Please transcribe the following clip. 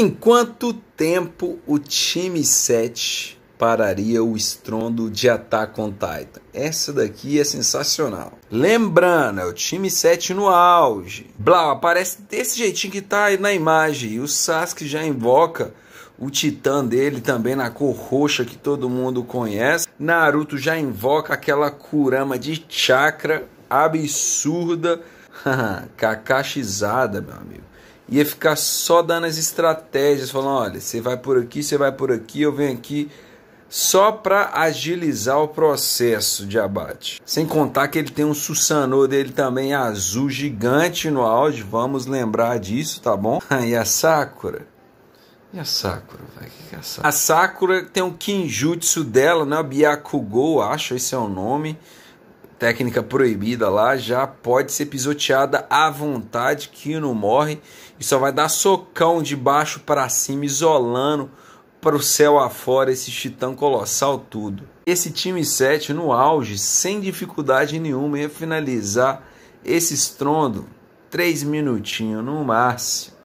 Em quanto tempo o time 7 pararia o estrondo de ataque com Titan? Essa daqui é sensacional. Lembrando, é o time 7 no auge. Blau aparece desse jeitinho que tá aí na imagem. E o Sasuke já invoca o titã dele também na cor roxa que todo mundo conhece. Naruto já invoca aquela Kurama de chakra absurda Cacachizada, meu amigo. Ia ficar só dando as estratégias, falando: olha, você vai por aqui, você vai por aqui, eu venho aqui. Só para agilizar o processo de abate. Sem contar que ele tem um Susanoo dele também azul gigante no auge. Vamos lembrar disso, tá bom? e a Sakura? E a Sakura, velho? que, que é a Sakura? A Sakura tem um Kinjutsu dela, né? Byakugou, acho, esse é o nome técnica proibida lá, já pode ser pisoteada à vontade, que não morre, e só vai dar socão de baixo para cima, isolando para o céu afora esse titã colossal tudo. Esse time 7 no auge, sem dificuldade nenhuma, ia finalizar esse estrondo 3 minutinhos no máximo.